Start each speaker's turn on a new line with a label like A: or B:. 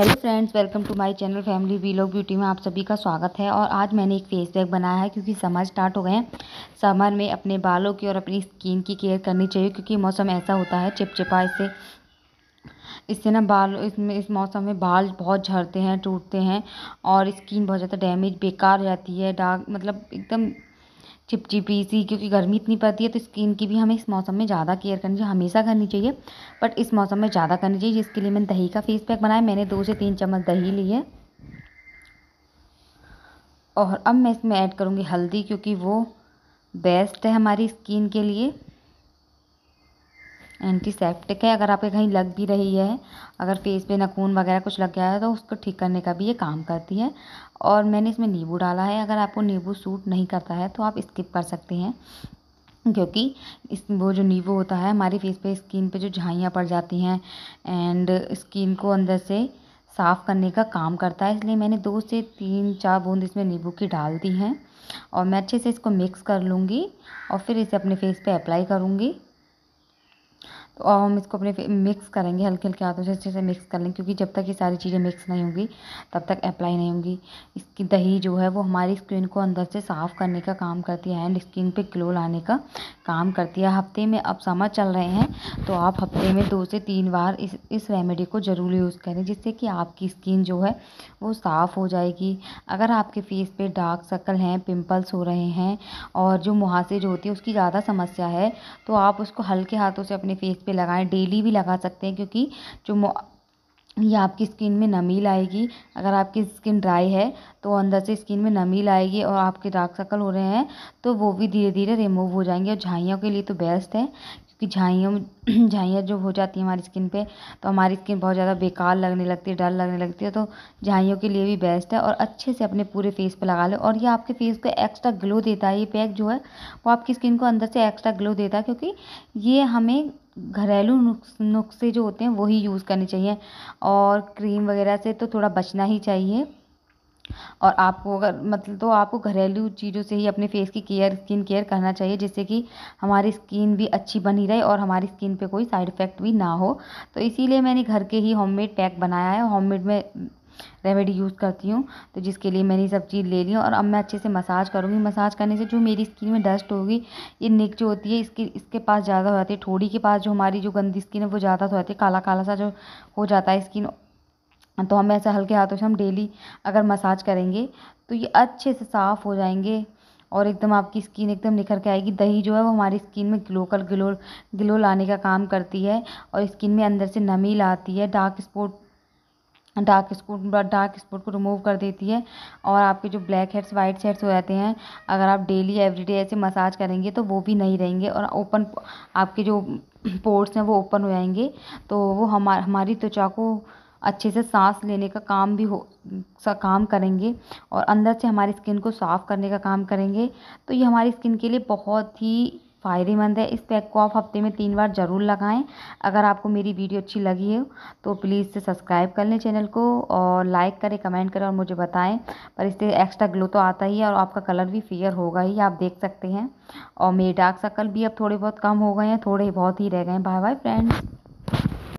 A: hello friends welcome to my channel family V beauty में आप सभी का स्वागत है और आज मैंने एक फेस पैक बनाया है क्योंकि समर स्टार्ट हो गए हैं समर में अपने बालों की और अपनी स्किन की केयर करनी चाहिए क्योंकि मौसम ऐसा होता है चिपचिपा इससे इससे ना बाल इसमें इस मौसम में बाल बहुत झड़ते हैं टूटते हैं और स्किन बहुत ज़्यादा डैमेज बेकार हो जाती है डार्क मतलब एकदम चिपचिपी सी क्योंकि गर्मी इतनी पड़ती है तो स्किन की भी हमें इस मौसम में ज़्यादा केयर करनी चाहिए हमेशा करनी चाहिए बट इस मौसम में ज़्यादा करनी चाहिए जिसके लिए मैंने दही का फेस पैक बनाया मैंने दो से तीन चम्मच दही ली है और अब मैं इसमें ऐड करूँगी हल्दी क्योंकि वो बेस्ट है हमारी स्किन के लिए एंटीसेप्टिक है अगर आपके कहीं लग भी रही है अगर फेस पे नखून वगैरह कुछ लग गया है तो उसको ठीक करने का भी ये काम करती है और मैंने इसमें नींबू डाला है अगर आपको नींबू सूट नहीं करता है तो आप स्किप कर सकते हैं क्योंकि इस वो जो नींबू होता है हमारी फेस पे स्किन पे जो झाइयाँ पड़ जाती हैं एंड स्किन को अंदर से साफ़ करने का काम करता है इसलिए मैंने दो से तीन चार बूंद इसमें नींबू की डाल दी हैं और मैं अच्छे से इसको मिक्स कर लूँगी और फिर इसे अपने फेस पे अप्लाई करूँगी तो अब हम इसको अपने मिक्स करेंगे हल्के हल्के हाथों से अच्छे से मिक्स कर लेंगे क्योंकि जब तक ये सारी चीज़ें मिक्स नहीं होंगी तब तक अप्लाई नहीं होंगी इसकी दही जो है वो हमारी स्किन को अंदर से साफ़ करने का काम करती है एंड स्किन पे ग्लो लाने का काम करती है हफ्ते में अब समर चल रहे हैं तो आप हफ्ते में दो से तीन बार इस इस रेमेडी को ज़रूर यूज़ करें जिससे कि आपकी स्किन जो है वो साफ़ हो जाएगी अगर आपके फेस पर डार्क सर्कल हैं पिम्पल्स हो रहे हैं और जो मुहासे जो होती है उसकी ज़्यादा समस्या है तो आप उसको हल्के हाथों से अपने फेस पर पे लगाएं डेली भी लगा सकते हैं क्योंकि जो ये आपकी स्किन में नमी लाएगी अगर आपकी स्किन ड्राई है तो अंदर से स्किन में नमी लाएगी और आपके डार्क सर्कल हो रहे हैं तो वो भी धीरे धीरे रिमूव हो जाएंगे और झाइयों के लिए तो बेस्ट है क्योंकि झाइयों झाइयाँ जो हो जाती हैं हमारी स्किन पे तो हमारी स्किन बहुत ज़्यादा बेकार लगने लगती है डर लगने लगती है तो झाइयों के लिए भी बेस्ट है और अच्छे से अपने पूरे फेस पे लगा लो और ये आपके फेस को एक्स्ट्रा ग्लो देता है ये पैक जो है वो आपकी स्किन को अंदर से एक्स्ट्रा ग्लो देता है क्योंकि ये हमें घरेलू नुस्खे जो होते हैं वही यूज़ करने चाहिए और क्रीम वगैरह से तो थोड़ा बचना ही चाहिए और आपको अगर मतलब तो आपको घरेलू चीज़ों से ही अपने फेस की केयर स्किन केयर करना चाहिए जिससे कि हमारी स्किन भी अच्छी बनी रहे और हमारी स्किन पे कोई साइड इफ़ेक्ट भी ना हो तो इसीलिए मैंने घर के ही होममेड पैक बनाया है होममेड में रेमेडी यूज़ करती हूँ तो जिसके लिए मैंने सब चीज़ ले ली और अब मैं अच्छे से मसाज करूँगी मसाज करने से जो मेरी स्किन में डस्ट होगी ये निक जो होती है इसके इसके पास ज़्यादा हो जाती है थोड़ी के पास जो हमारी जो गंदी स्किन है वो ज़्यादा हो जाती है काला काला सा जो हो जाता है स्किन तो हम ऐसे हल्के हाथों से हम डेली अगर मसाज करेंगे तो ये अच्छे से साफ़ हो जाएंगे और एकदम आपकी स्किन एकदम निखर के आएगी दही जो है वो हमारी स्किन में ग्लो कर ग्लो ग्लो लाने का काम करती है और स्किन में अंदर से नमी लाती है dark spot dark spot dark spot को रिमूव कर देती है और आपके जो ब्लैक हेड्स वाइट हेड्स हो जाते हैं अगर आप डेली एवरीडे ऐसे मसाज करेंगे तो वो भी नहीं रहेंगे और ओपन आपके जो पोर्ट्स हैं वो ओपन हो जाएंगे तो वो हमार हमारी त्वचा को अच्छे से सांस लेने का काम भी हो सा काम करेंगे और अंदर से हमारी स्किन को साफ़ करने का काम करेंगे तो ये हमारी स्किन के लिए बहुत ही फ़ायदेमंद है इस पैक को आप हफ्ते में तीन बार ज़रूर लगाएं अगर आपको मेरी वीडियो अच्छी लगी है तो प्लीज़ से सब्सक्राइब कर लें चैनल को और लाइक करें कमेंट करें और मुझे बताएं पर इससे एक्स्ट्रा ग्लो तो आता ही है और आपका कलर भी फेयर होगा ही आप देख सकते हैं और मेरे डार्क सर्कल भी अब थोड़े बहुत कम हो गए हैं थोड़े बहुत ही रह गए हैं बाय बाय फ्रेंड्स